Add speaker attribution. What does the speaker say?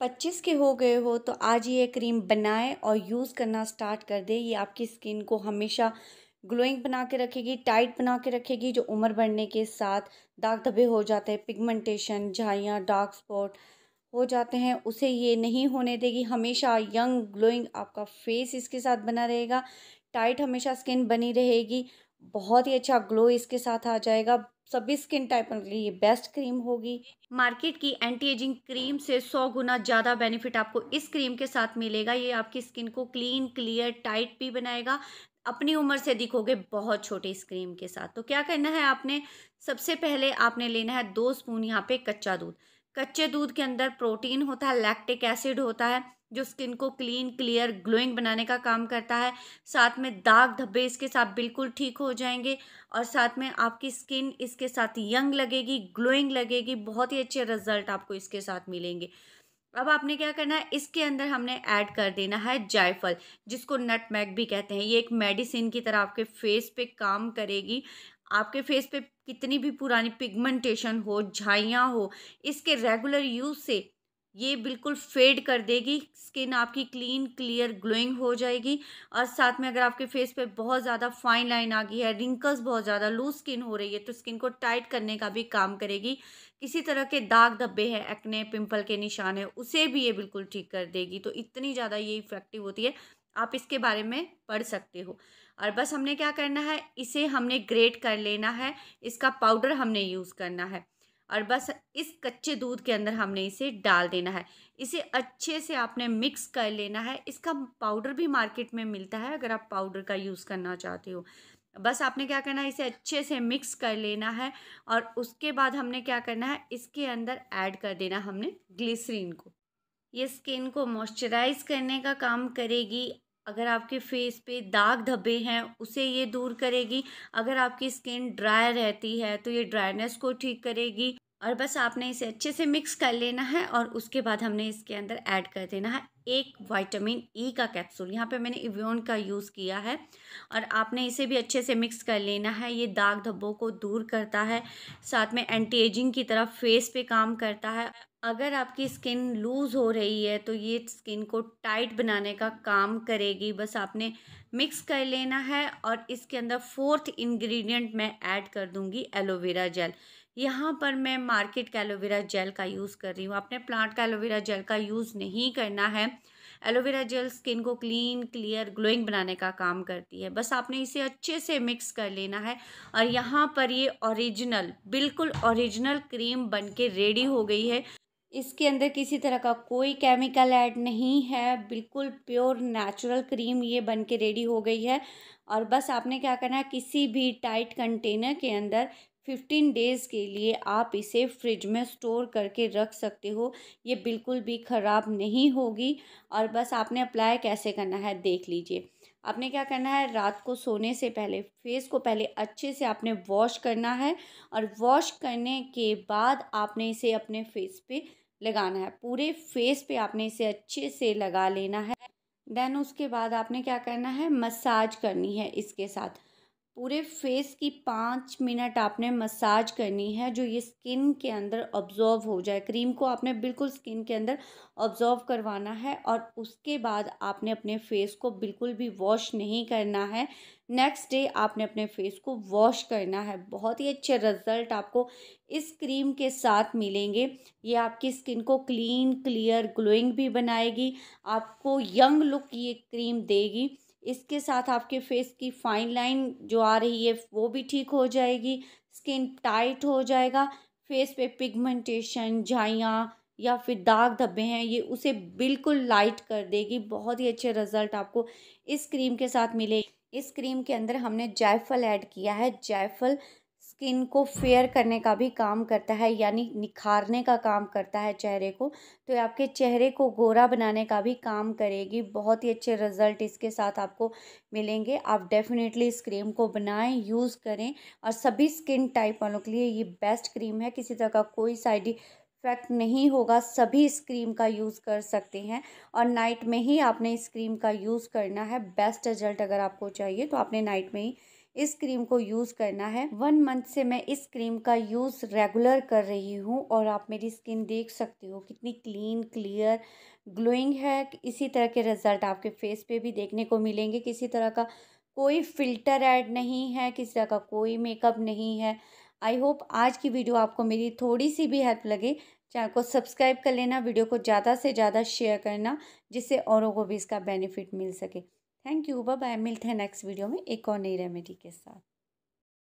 Speaker 1: पच्चीस के हो गए हो तो आज ये क्रीम बनाएं और यूज़ करना स्टार्ट कर दें ये आपकी स्किन को हमेशा ग्लोइंग बना के रखेगी टाइट बना के रखेगी जो उम्र बढ़ने के साथ दाग धब्बे हो जाते हैं पिगमेंटेशन झाइयाँ डार्क स्पॉट हो जाते हैं उसे ये नहीं होने देगी हमेशा यंग ग्लोइंग आपका फेस इसके साथ बना रहेगा टाइट हमेशा स्किन बनी रहेगी बहुत ही अच्छा ग्लो इसके साथ आ जाएगा सभी स्किन टाइप के लिए ये बेस्ट क्रीम होगी मार्केट की एंटी एजिंग क्रीम से सौ गुना ज़्यादा बेनिफिट आपको इस क्रीम के साथ मिलेगा ये आपकी स्किन को क्लीन क्लियर टाइट भी बनाएगा अपनी उम्र से दिखोगे बहुत छोटे इस क्रीम के साथ तो क्या करना है आपने सबसे पहले आपने लेना है दो स्पून यहाँ पे कच्चा दूध कच्चे दूध के अंदर प्रोटीन होता है लैक्टिक एसिड होता है जो स्किन को क्लीन क्लियर ग्लोइंग बनाने का काम करता है साथ में दाग धब्बे इसके साथ बिल्कुल ठीक हो जाएंगे और साथ में आपकी स्किन इसके साथ यंग लगेगी ग्लोइंग लगेगी बहुत ही अच्छे रिजल्ट आपको इसके साथ मिलेंगे अब आपने क्या करना है इसके अंदर हमने ऐड कर देना है जायफल जिसको नटमैग भी कहते हैं ये एक मेडिसिन की तरह आपके फेस पे काम करेगी आपके फेस पे कितनी भी पुरानी पिगमेंटेशन हो झाइयाँ हो इसके रेगुलर यूज़ से ये बिल्कुल फेड कर देगी स्किन आपकी क्लीन क्लियर ग्लोइंग हो जाएगी और साथ में अगर आपके फेस पे बहुत ज़्यादा फाइन लाइन आ गई है रिंकल्स बहुत ज़्यादा लूज स्किन हो रही है तो स्किन को टाइट करने का भी काम करेगी किसी तरह के दाग धब्बे हैं एक्ने पिंपल के निशान है उसे भी ये बिल्कुल ठीक कर देगी तो इतनी ज़्यादा ये इफ़ेक्टिव होती है आप इसके बारे में पढ़ सकते हो और बस हमने क्या करना है इसे हमने ग्रेट कर लेना है इसका पाउडर हमने यूज़ करना है और बस इस कच्चे दूध के अंदर हमने इसे डाल देना है इसे अच्छे से आपने मिक्स कर लेना है इसका पाउडर भी मार्केट में मिलता है अगर आप पाउडर का यूज़ करना चाहते हो बस आपने क्या करना है इसे अच्छे से मिक्स कर लेना है और उसके बाद हमने क्या करना है इसके अंदर ऐड कर देना हमने ग्लिसरीन को ये स्किन को मॉइस्चराइज करने का काम करेगी अगर आपके फेस पे दाग धब्बे हैं उसे ये दूर करेगी अगर आपकी स्किन ड्राई रहती है तो ये ड्राइनेस को ठीक करेगी और बस आपने इसे अच्छे से मिक्स कर लेना है और उसके बाद हमने इसके अंदर ऐड कर देना है एक विटामिन ई e का कैप्सूल यहाँ पे मैंने इव्योन का यूज़ किया है और आपने इसे भी अच्छे से मिक्स कर लेना है ये दाग धब्बों को दूर करता है साथ में एंटी एजिंग की तरह फेस पे काम करता है अगर आपकी स्किन लूज़ हो रही है तो ये स्किन को टाइट बनाने का काम करेगी बस आपने मिक्स कर लेना है और इसके अंदर फोर्थ इन्ग्रीडियंट मैं ऐड कर दूँगी एलोवेरा जेल यहाँ पर मैं मार्केट का एलोवेरा जेल का यूज़ कर रही हूँ आपने प्लांट का एलोवेरा जेल का यूज़ नहीं करना है एलोवेरा जेल स्किन को क्लीन क्लियर ग्लोइंग बनाने का काम करती है बस आपने इसे अच्छे से मिक्स कर लेना है और यहाँ पर ये ओरिजिनल बिल्कुल ओरिजिनल क्रीम बन के रेडी हो गई है इसके अंदर किसी तरह का कोई केमिकल ऐड नहीं है बिल्कुल प्योर नेचुरल क्रीम ये बन के रेडी हो गई है और बस आपने क्या करना है किसी भी टाइट कंटेनर के अंदर फिफ्टीन डेज़ के लिए आप इसे फ्रिज में स्टोर करके रख सकते हो ये बिल्कुल भी ख़राब नहीं होगी और बस आपने अप्लाई कैसे करना है देख लीजिए आपने क्या करना है रात को सोने से पहले फेस को पहले अच्छे से आपने वॉश करना है और वॉश करने के बाद आपने इसे अपने फेस पे लगाना है पूरे फेस पे आपने इसे अच्छे से लगा लेना है देन उसके बाद आपने क्या करना है मसाज करनी है इसके साथ पूरे फेस की पाँच मिनट आपने मसाज करनी है जो ये स्किन के अंदर ऑब्जॉर्व हो जाए क्रीम को आपने बिल्कुल स्किन के अंदर ऑब्जॉर्व करवाना है और उसके बाद आपने अपने फेस को बिल्कुल भी वॉश नहीं करना है नेक्स्ट डे आपने अपने फेस को वॉश करना है बहुत ही अच्छे रिजल्ट आपको इस क्रीम के साथ मिलेंगे ये आपकी स्किन को क्लीन क्लियर ग्लोइंग भी बनाएगी आपको यंग लुक ये क्रीम देगी इसके साथ आपके फेस की फाइन लाइन जो आ रही है वो भी ठीक हो जाएगी स्किन टाइट हो जाएगा फेस पे पिगमेंटेशन झाइयाँ या फिर दाग धब्बे हैं ये उसे बिल्कुल लाइट कर देगी बहुत ही अच्छे रिजल्ट आपको इस क्रीम के साथ मिले इस क्रीम के अंदर हमने जायफल ऐड किया है जायफल स्किन को फेयर करने का भी काम करता है यानी निखारने का काम करता है चेहरे को तो ये आपके चेहरे को गोरा बनाने का भी काम करेगी बहुत ही अच्छे रिज़ल्ट इसके साथ आपको मिलेंगे आप डेफिनेटली इस क्रीम को बनाएं यूज़ करें और सभी स्किन टाइप वालों के लिए ये बेस्ट क्रीम है किसी तरह का कोई साइड इफेक्ट नहीं होगा सभी इस क्रीम का यूज़ कर सकते हैं और नाइट में ही आपने इस क्रीम का यूज़ करना है बेस्ट रिजल्ट अगर आपको चाहिए तो आपने नाइट में ही इस क्रीम को यूज़ करना है वन मंथ से मैं इस क्रीम का यूज़ रेगुलर कर रही हूँ और आप मेरी स्किन देख सकते हो कितनी क्लीन क्लियर ग्लोइंग है इसी तरह के रिज़ल्ट आपके फेस पे भी देखने को मिलेंगे किसी तरह का कोई फ़िल्टर ऐड नहीं है किसी तरह का कोई मेकअप नहीं है आई होप आज की वीडियो आपको मेरी थोड़ी सी भी हेल्प लगे चैनल को सब्सक्राइब कर लेना वीडियो को ज़्यादा से ज़्यादा शेयर करना जिससे औरों को भी इसका बेनिफिट मिल सके थैंक यू बाय मिलते हैं नेक्स्ट वीडियो में एक और नई रेमेडी के साथ